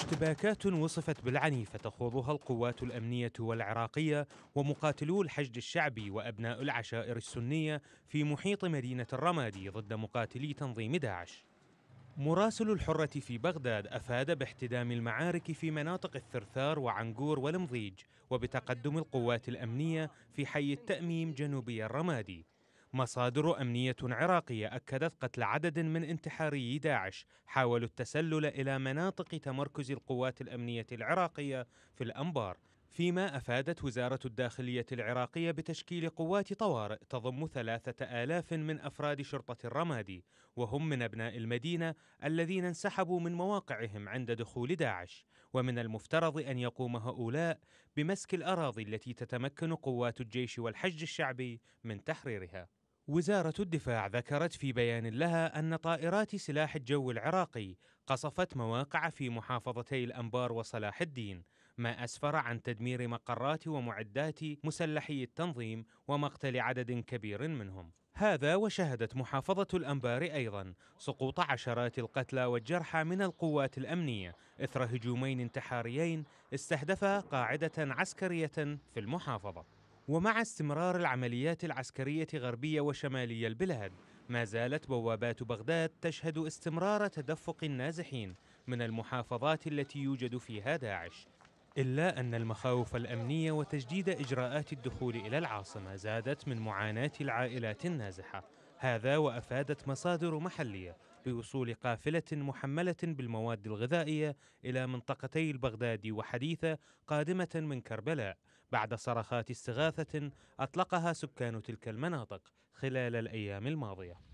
اشتباكات وصفت بالعنيفة تخوضها القوات الأمنية والعراقية ومقاتلو الحشد الشعبي وأبناء العشائر السنية في محيط مدينة الرمادي ضد مقاتلي تنظيم داعش مراسل الحرة في بغداد أفاد باحتدام المعارك في مناطق الثرثار وعنقور والمضيج وبتقدم القوات الأمنية في حي التأميم جنوبي الرمادي مصادر أمنية عراقية أكدت قتل عدد من انتحاري داعش حاولوا التسلل إلى مناطق تمركز القوات الأمنية العراقية في الأنبار فيما أفادت وزارة الداخلية العراقية بتشكيل قوات طوارئ تضم ثلاثة آلاف من أفراد شرطة الرمادي وهم من أبناء المدينة الذين انسحبوا من مواقعهم عند دخول داعش ومن المفترض أن يقوم هؤلاء بمسك الأراضي التي تتمكن قوات الجيش والحج الشعبي من تحريرها وزارة الدفاع ذكرت في بيان لها أن طائرات سلاح الجو العراقي قصفت مواقع في محافظتي الأنبار وصلاح الدين، ما أسفر عن تدمير مقرات ومعدات مسلحي التنظيم ومقتل عدد كبير منهم. هذا وشهدت محافظة الأنبار أيضا سقوط عشرات القتلى والجرحى من القوات الأمنية إثر هجومين انتحاريين استهدفا قاعدة عسكرية في المحافظة. ومع استمرار العمليات العسكرية غربية وشمالية البلاد ما زالت بوابات بغداد تشهد استمرار تدفق النازحين من المحافظات التي يوجد فيها داعش إلا أن المخاوف الأمنية وتجديد إجراءات الدخول إلى العاصمة زادت من معاناة العائلات النازحة هذا وافادت مصادر محليه بوصول قافله محمله بالمواد الغذائيه الى منطقتي البغداد وحديثه قادمه من كربلاء بعد صرخات استغاثه اطلقها سكان تلك المناطق خلال الايام الماضيه